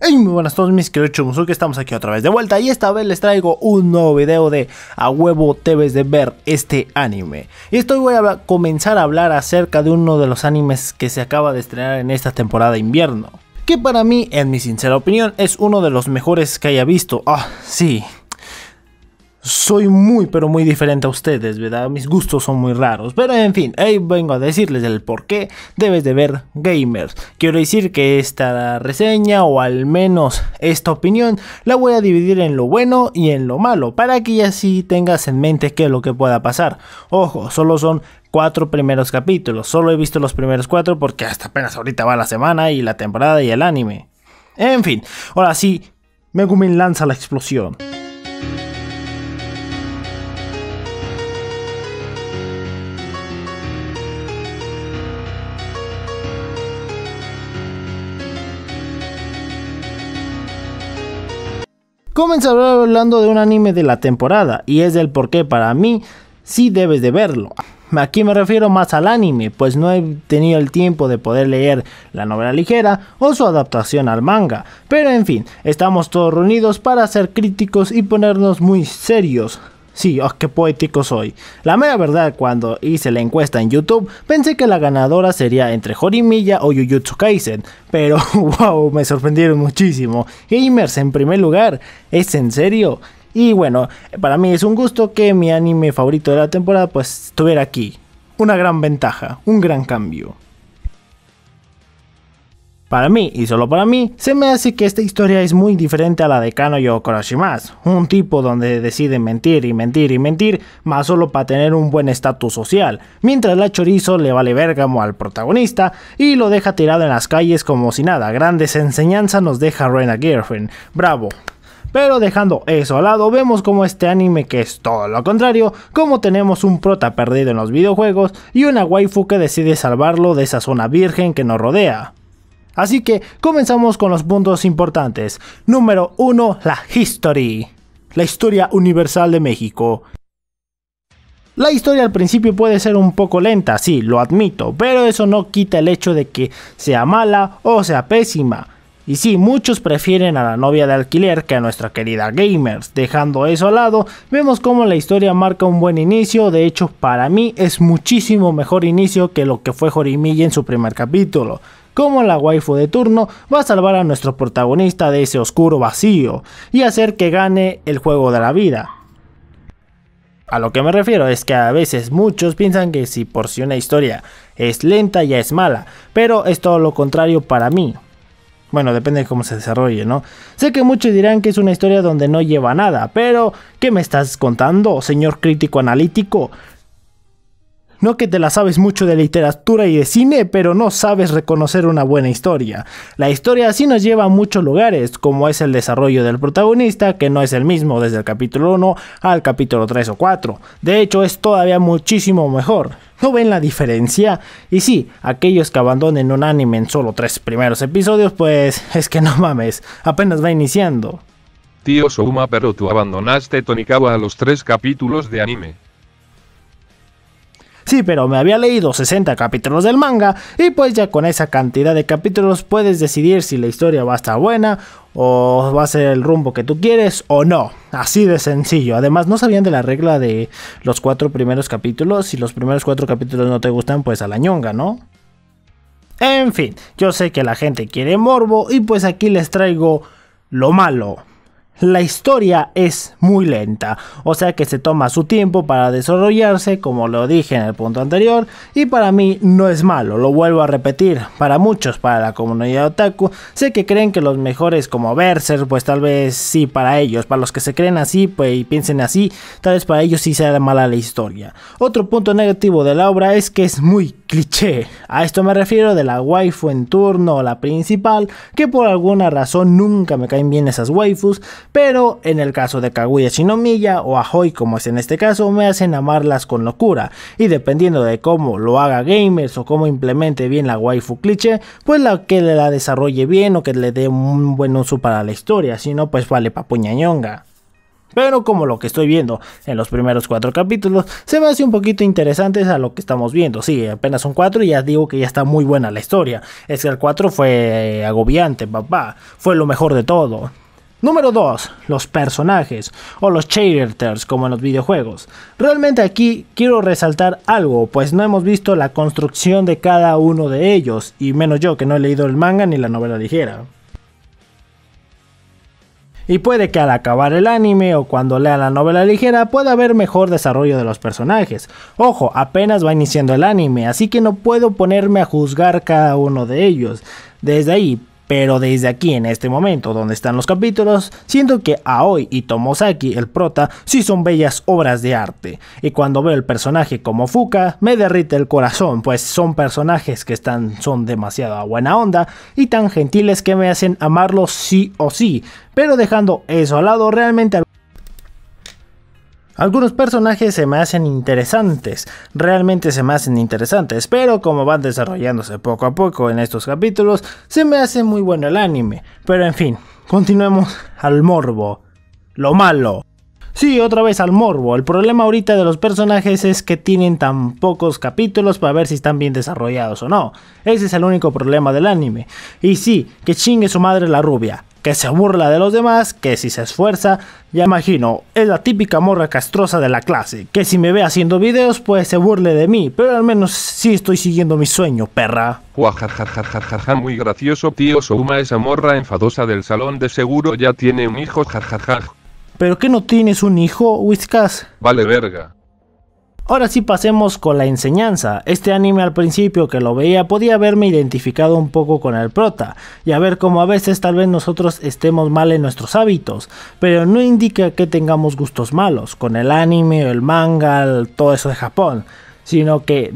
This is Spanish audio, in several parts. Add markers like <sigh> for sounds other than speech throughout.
Hey, muy buenas a todos mis queridos que estamos aquí otra vez de vuelta y esta vez les traigo un nuevo video de a huevo debes de ver este anime. Y esto voy a comenzar a hablar acerca de uno de los animes que se acaba de estrenar en esta temporada de invierno. Que para mí, en mi sincera opinión, es uno de los mejores que haya visto. Ah, sí, soy muy pero muy diferente a ustedes, ¿verdad? Mis gustos son muy raros. Pero en fin, ahí vengo a decirles el por qué debes de ver gamers. Quiero decir que esta reseña o al menos esta opinión la voy a dividir en lo bueno y en lo malo para que ya tengas en mente qué es lo que pueda pasar. Ojo, solo son cuatro primeros capítulos. Solo he visto los primeros cuatro porque hasta apenas ahorita va la semana y la temporada y el anime. En fin, ahora sí, Megumin lanza la explosión. Comenzaré hablando de un anime de la temporada y es el por qué para mí sí debes de verlo. Aquí me refiero más al anime, pues no he tenido el tiempo de poder leer la novela ligera o su adaptación al manga. Pero en fin, estamos todos reunidos para ser críticos y ponernos muy serios Sí, oh, qué poético soy. La mera verdad, cuando hice la encuesta en YouTube, pensé que la ganadora sería entre Horimiya o Jujutsu Kaisen, pero <laughs> wow, me sorprendieron muchísimo. Gamers en primer lugar, ¿es en serio? Y bueno, para mí es un gusto que mi anime favorito de la temporada pues estuviera aquí. Una gran ventaja, un gran cambio. Para mí, y solo para mí, se me hace que esta historia es muy diferente a la de Kano y un tipo donde decide mentir y mentir y mentir, más solo para tener un buen estatus social, mientras la chorizo le vale vergamo al protagonista y lo deja tirado en las calles como si nada, grandes enseñanzas nos deja reina Girlfriend, bravo. Pero dejando eso a lado, vemos como este anime que es todo lo contrario, como tenemos un prota perdido en los videojuegos y una waifu que decide salvarlo de esa zona virgen que nos rodea. Así que comenzamos con los puntos importantes. Número 1, la history. La historia universal de México. La historia al principio puede ser un poco lenta, sí, lo admito, pero eso no quita el hecho de que sea mala o sea pésima. Y sí, muchos prefieren a la novia de alquiler que a nuestra querida Gamers. Dejando eso al lado, vemos cómo la historia marca un buen inicio. De hecho, para mí es muchísimo mejor inicio que lo que fue Jorimilla en su primer capítulo como la waifu de turno, va a salvar a nuestro protagonista de ese oscuro vacío y hacer que gane el juego de la vida. A lo que me refiero es que a veces muchos piensan que si por si una historia es lenta ya es mala, pero es todo lo contrario para mí. Bueno, depende de cómo se desarrolle, ¿no? Sé que muchos dirán que es una historia donde no lleva nada, pero ¿qué me estás contando, señor crítico analítico? No que te la sabes mucho de literatura y de cine, pero no sabes reconocer una buena historia. La historia sí nos lleva a muchos lugares, como es el desarrollo del protagonista, que no es el mismo desde el capítulo 1 al capítulo 3 o 4. De hecho, es todavía muchísimo mejor. ¿No ven la diferencia? Y sí, aquellos que abandonen un anime en solo tres primeros episodios, pues es que no mames, apenas va iniciando. Tío Souma, pero tú abandonaste Tonicaba a los tres capítulos de anime. Sí, pero me había leído 60 capítulos del manga y pues ya con esa cantidad de capítulos puedes decidir si la historia va a estar buena o va a ser el rumbo que tú quieres o no. Así de sencillo. Además, no sabían de la regla de los cuatro primeros capítulos. Si los primeros cuatro capítulos no te gustan, pues a la ñonga, ¿no? En fin, yo sé que la gente quiere morbo y pues aquí les traigo lo malo la historia es muy lenta, o sea que se toma su tiempo para desarrollarse, como lo dije en el punto anterior, y para mí no es malo, lo vuelvo a repetir, para muchos, para la comunidad otaku, sé que creen que los mejores como Berser, pues tal vez sí para ellos, para los que se creen así pues, y piensen así, tal vez para ellos sí sea mala la historia. Otro punto negativo de la obra es que es muy cliché. A esto me refiero de la waifu en turno o la principal, que por alguna razón nunca me caen bien esas waifus, pero en el caso de Kaguya Shinomiya o Ahoy como es en este caso, me hacen amarlas con locura, y dependiendo de cómo lo haga gamers o cómo implemente bien la waifu cliché, pues la que la desarrolle bien o que le dé un buen uso para la historia, si no pues vale pa' puñañonga. Pero como lo que estoy viendo en los primeros cuatro capítulos, se me hace un poquito interesante a lo que estamos viendo. Sí, apenas son cuatro y ya digo que ya está muy buena la historia. Es que el cuatro fue eh, agobiante, papá. Fue lo mejor de todo. Número 2. Los personajes o los characters como en los videojuegos. Realmente aquí quiero resaltar algo, pues no hemos visto la construcción de cada uno de ellos, y menos yo que no he leído el manga ni la novela ligera y puede que al acabar el anime o cuando lea la novela ligera pueda haber mejor desarrollo de los personajes. Ojo, apenas va iniciando el anime, así que no puedo ponerme a juzgar cada uno de ellos. Desde ahí, pero desde aquí, en este momento, donde están los capítulos, siento que Aoi y Tomosaki, el prota, sí son bellas obras de arte. Y cuando veo el personaje como Fuka, me derrite el corazón, pues son personajes que están, son demasiado a buena onda y tan gentiles que me hacen amarlos sí o sí. Pero dejando eso al lado, realmente... Algunos personajes se me hacen interesantes, realmente se me hacen interesantes, pero como van desarrollándose poco a poco en estos capítulos, se me hace muy bueno el anime. Pero en fin, continuemos al morbo, lo malo. Sí, otra vez al morbo. El problema ahorita de los personajes es que tienen tan pocos capítulos para ver si están bien desarrollados o no. Ese es el único problema del anime. Y sí, que chingue su madre la rubia que se burla de los demás, que si se esfuerza, ya imagino, es la típica morra castrosa de la clase, que si me ve haciendo videos pues se burle de mí, pero al menos sí estoy siguiendo mi sueño, perra. Jajajajajaja, muy gracioso tío Soma, esa morra enfadosa del salón de seguro ya tiene un hijo, jajaja. ¿Pero qué no tienes un hijo, Whiskas? Vale verga. Ahora sí pasemos con la enseñanza. Este anime al principio que lo veía podía haberme identificado un poco con el prota y a ver cómo a veces tal vez nosotros estemos mal en nuestros hábitos, pero no indica que tengamos gustos malos con el anime, o el manga, todo eso de Japón, sino que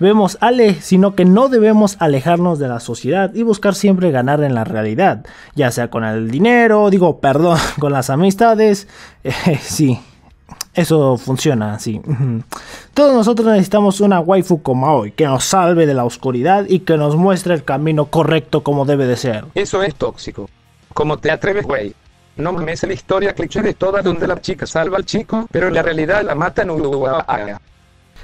debemos ale, sino que no debemos alejarnos de la sociedad y buscar siempre ganar en la realidad, ya sea con el dinero, digo, perdón, <laughs> con las amistades, <laughs> eh, sí. Eso funciona así. Todos nosotros necesitamos una waifu como hoy, que nos salve de la oscuridad y que nos muestre el camino correcto como debe de ser. Eso es tóxico. ¿Cómo te atreves, güey? No me mames, la historia cliché de toda donde la chica salva al chico, pero en la realidad la mata en matan.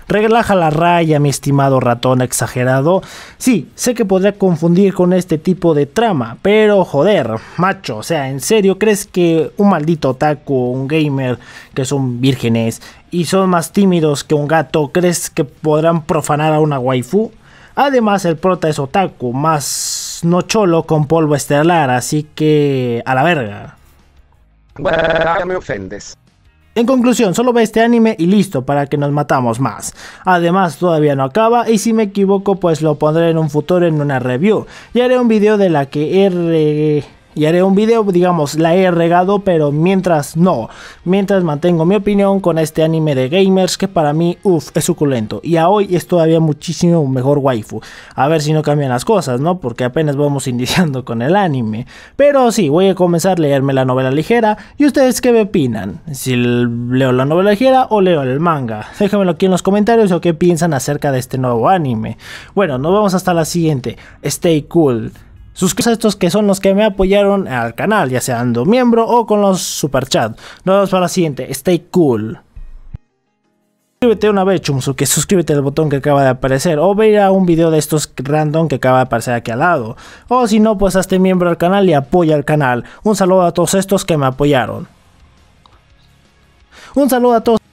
Relaja la raya, mi estimado ratón exagerado. Sí, sé que podría confundir con este tipo de trama, pero joder, macho, o sea, ¿en serio crees que un maldito taco, un gamer, que son vírgenes y son más tímidos que un gato, crees que podrán profanar a una waifu? Además, el prota es otaku, más no cholo con polvo estelar, así que a la verga. Bueno, me ofendes. En conclusión, solo ve este anime y listo para que nos matamos más. Además, todavía no acaba y si me equivoco pues lo pondré en un futuro en una review y haré un video de la que he y haré un video, digamos, la he regado, pero mientras no, mientras mantengo mi opinión con este anime de gamers que para mí, uff, es suculento. Y a hoy es todavía muchísimo mejor waifu. A ver si no cambian las cosas, ¿no? Porque apenas vamos <laughs> iniciando con el anime. Pero sí, voy a comenzar a leerme la novela ligera. ¿Y ustedes qué me opinan? Si leo la novela ligera o leo el manga. Déjenmelo aquí en los comentarios o qué piensan acerca de este nuevo anime. Bueno, nos vemos hasta la siguiente. Stay cool. Suscríbete a estos que son los que me apoyaron al canal, ya sea dando miembro o con los superchats. Nos vemos para la siguiente. Stay cool. Suscríbete una vez, que suscríbete al botón que acaba de aparecer o ve a un video de estos random que acaba de aparecer aquí al lado. O si no, pues hazte miembro al canal y apoya al canal. Un saludo a todos estos que me apoyaron. Un saludo a todos.